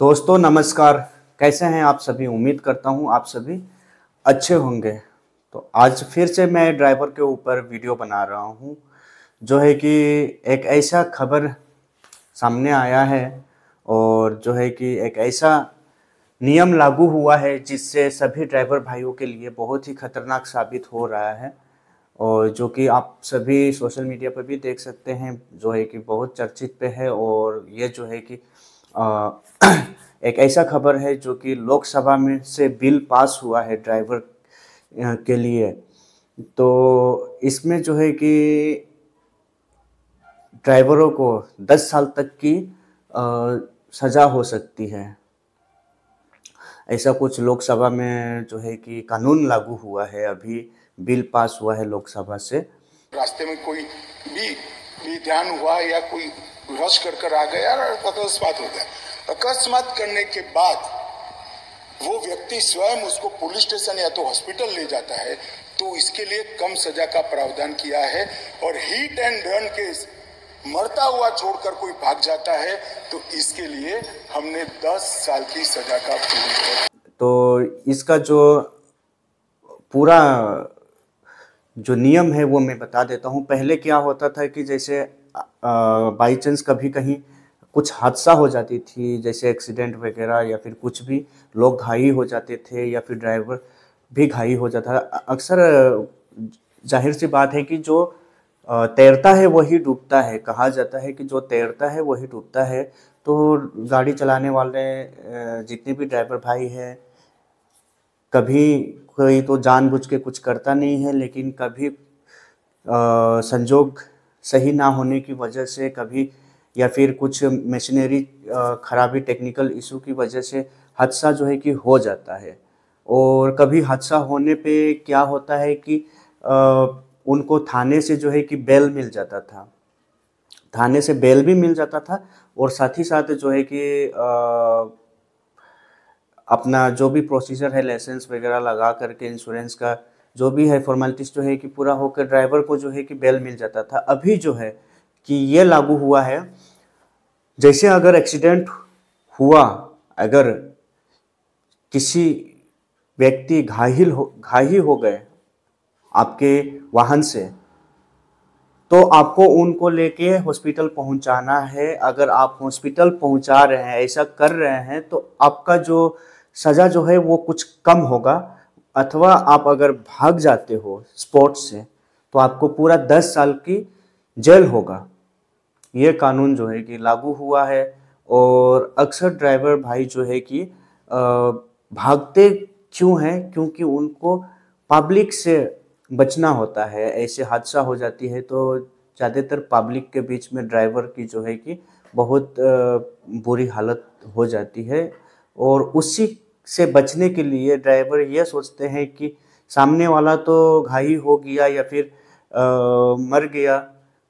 दोस्तों नमस्कार कैसे हैं आप सभी उम्मीद करता हूं आप सभी अच्छे होंगे तो आज फिर से मैं ड्राइवर के ऊपर वीडियो बना रहा हूं जो है कि एक ऐसा खबर सामने आया है और जो है कि एक ऐसा नियम लागू हुआ है जिससे सभी ड्राइवर भाइयों के लिए बहुत ही खतरनाक साबित हो रहा है और जो कि आप सभी सोशल मीडिया पर भी देख सकते हैं जो है कि बहुत चर्चित पे है और ये जो है कि एक ऐसा खबर है जो कि लोकसभा में से बिल पास हुआ है ड्राइवर के लिए तो इसमें जो है कि ड्राइवरों को 10 साल तक की आ, सज़ा हो सकती है ऐसा कुछ लोकसभा में जो है कि कानून लागू हुआ है अभी बिल पास हुआ है लोकसभा से रास्ते में कोई भी, भी ध्यान हुआ या कोई वॉश कर कर आ गया और अकस्मात हो गया अकस्मात करने के बाद वो व्यक्ति स्वयं उसको पुलिस स्टेशन या तो हॉस्पिटल ले जाता है तो इसके लिए कम सजा का प्रावधान किया है और हीट एंड रन के मरता हुआ छोड़कर कोई भाग जाता है तो इसके लिए हमने 10 साल की सजा का तो इसका जो पूरा जो नियम है वो मैं बता देता हूँ पहले क्या होता था कि जैसे बाई चांस कभी कहीं कुछ हादसा हो जाती थी जैसे एक्सीडेंट वगैरह या फिर कुछ भी लोग घाई हो जाते थे या फिर ड्राइवर भी घाई हो जाता अक्सर जाहिर सी बात है कि जो तैरता है वही डूबता है कहा जाता है कि जो तैरता है वही डूबता है तो गाड़ी चलाने वाले जितने भी ड्राइवर भाई हैं कभी कोई तो जानबूझ के कुछ करता नहीं है लेकिन कभी संजोग सही ना होने की वजह से कभी या फिर कुछ मशीनरी खराबी टेक्निकल इशू की वजह से हादसा जो है कि हो जाता है और कभी हादसा होने पे क्या होता है कि आ, उनको थाने से जो है कि बेल मिल जाता था थाने से बेल भी मिल जाता था और साथ ही साथ जो है कि आ, अपना जो भी प्रोसीजर है लाइसेंस वगैरह लगा करके इंश्योरेंस का जो भी है फॉर्मेलिटीज जो है कि पूरा होकर ड्राइवर को जो है कि बेल मिल जाता था अभी जो है कि ये लागू हुआ है जैसे अगर एक्सीडेंट हुआ अगर किसी व्यक्ति घायल हो घाही हो गए आपके वाहन से तो आपको उनको लेके हॉस्पिटल पहुंचाना है अगर आप हॉस्पिटल पहुंचा रहे हैं ऐसा कर रहे हैं तो आपका जो सज़ा जो है वो कुछ कम होगा अथवा आप अगर भाग जाते हो स्पोर्ट्स से तो आपको पूरा दस साल की जेल होगा ये कानून जो है कि लागू हुआ है और अक्सर ड्राइवर भाई जो है कि भागते क्यों हैं क्योंकि उनको पब्लिक से बचना होता है ऐसे हादसा हो जाती है तो ज़्यादातर पब्लिक के बीच में ड्राइवर की जो है कि बहुत बुरी हालत हो जाती है और उसी से बचने के लिए ड्राइवर यह सोचते हैं कि सामने वाला तो घाई हो गया या फिर आ, मर गया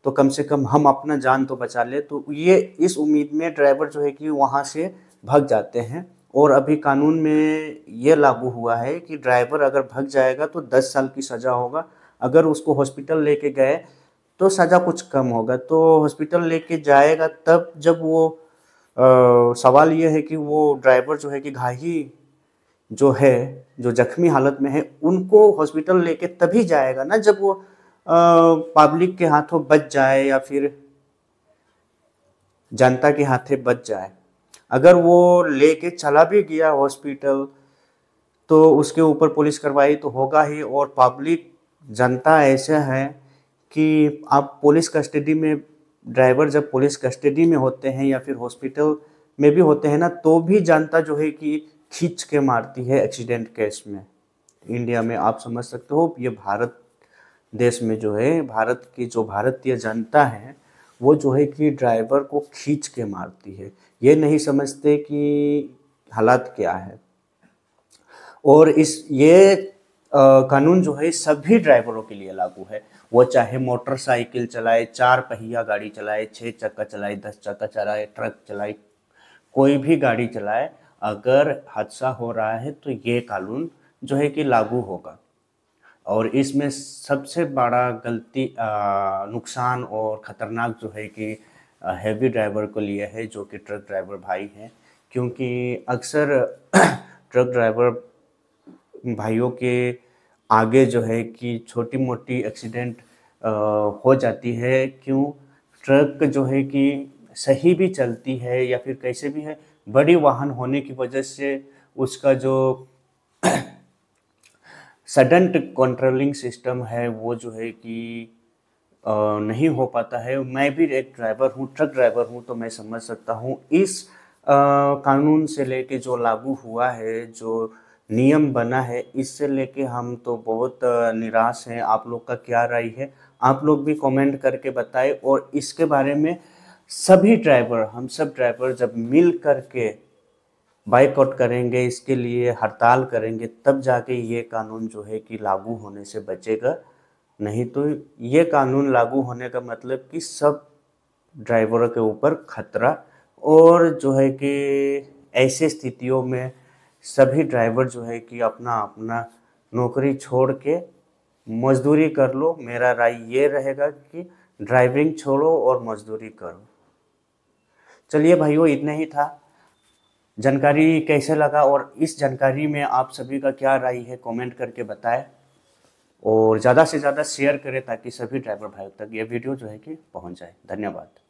तो कम से कम हम अपना जान तो बचा ले तो ये इस उम्मीद में ड्राइवर जो है कि वहाँ से भाग जाते हैं और अभी कानून में ये लागू हुआ है कि ड्राइवर अगर भाग जाएगा तो दस साल की सज़ा होगा अगर उसको हॉस्पिटल लेके गए तो सज़ा कुछ कम होगा तो हॉस्पिटल लेके जाएगा तब जब वो आ, सवाल ये है कि वो ड्राइवर जो है कि घाही जो है जो जख्मी हालत में है उनको हॉस्पिटल लेके तभी जाएगा ना जब वो पब्लिक के हाथों बच जाए या फिर जनता के हाथों बच जाए अगर वो लेके चला भी गया हॉस्पिटल तो उसके ऊपर पुलिस कार्रवाई तो होगा ही और पब्लिक जनता ऐसा है कि आप पुलिस कस्टडी में ड्राइवर जब पुलिस कस्टडी में होते हैं या फिर हॉस्पिटल में भी होते हैं ना तो भी जनता जो है कि खींच के मारती है एक्सीडेंट केस में इंडिया में आप समझ सकते हो ये भारत देश में जो है भारत की जो भारतीय जनता है वो जो है कि ड्राइवर को खींच के मारती है ये नहीं समझते कि हालात क्या है और इस ये कानून जो है सभी ड्राइवरों के लिए लागू है वो चाहे मोटरसाइकिल चलाए चार पहिया गाड़ी चलाए छः चक्का चलाए दस चक्का चलाए ट्रक चलाए कोई भी गाड़ी चलाए अगर हादसा हो रहा है तो ये कानून जो है कि लागू होगा और इसमें सबसे बड़ा गलती नुकसान और ख़तरनाक जो है कि हैवी ड्राइवर को लिया है जो कि ट्रक ड्राइवर भाई हैं क्योंकि अक्सर ट्रक ड्राइवर भाइयों के आगे जो है कि छोटी मोटी एक्सीडेंट हो जाती है क्यों ट्रक जो है कि सही भी चलती है या फिर कैसे भी है बड़ी वाहन होने की वजह से उसका जो सडन कंट्रोलिंग सिस्टम है वो जो है कि नहीं हो पाता है मैं भी एक ड्राइवर हूँ ट्रक ड्राइवर हूँ तो मैं समझ सकता हूँ इस आ, कानून से लेके जो लागू हुआ है जो नियम बना है इससे लेके हम तो बहुत निराश हैं आप लोग का क्या राय है आप लोग भी कमेंट करके बताएं और इसके बारे में सभी ड्राइवर हम सब ड्राइवर जब मिल कर के बाइकआउट करेंगे इसके लिए हड़ताल करेंगे तब जाके ये कानून जो है कि लागू होने से बचेगा नहीं तो ये कानून लागू होने का मतलब कि सब ड्राइवरों के ऊपर खतरा और जो है कि ऐसे स्थितियों में सभी ड्राइवर जो है कि अपना अपना नौकरी छोड़ के मजदूरी कर लो मेरा राय ये रहेगा कि ड्राइविंग छोड़ो और मजदूरी करो चलिए भाइयों इतना ही था जानकारी कैसे लगा और इस जानकारी में आप सभी का क्या राय है कमेंट करके बताएं और ज़्यादा से ज़्यादा शेयर करें ताकि सभी ड्राइवर भाइयों तक ये वीडियो जो है कि पहुंच जाए धन्यवाद